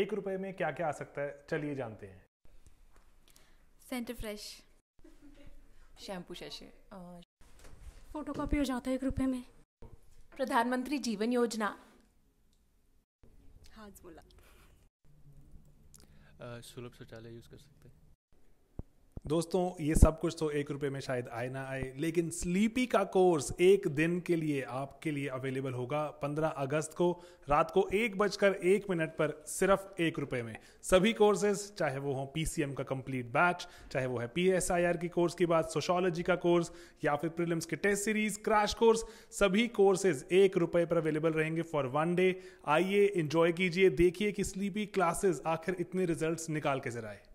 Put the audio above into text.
एक रुपए में क्या क्या आ सकता है चलिए जानते हैं Center Fresh shampoo sachet photocopy हो जाता है एक रुपए में प्रधानमंत्री जीवन योजना बोला सुलभ शौचालय यूज कर सकते हैं दोस्तों ये सब कुछ तो एक रुपये में शायद आए ना आए लेकिन स्लीपी का कोर्स एक दिन के लिए आपके लिए अवेलेबल होगा 15 अगस्त को रात को एक बजकर एक मिनट पर सिर्फ एक रुपये में सभी कोर्सेज चाहे वो हो पीसीएम का कंप्लीट बैच चाहे वो है पीएसआईआर की कोर्स की बात सोशोलॉजी का कोर्स या फिर प्रिलिम्स के टेस्ट सीरीज क्रैश कोर्स सभी कोर्सेज एक रुपये पर अवेलेबल रहेंगे फॉर वन डे आइए इंजॉय कीजिए देखिए कि स्लीपी क्लासेज आखिर इतने रिजल्ट निकाल के जरा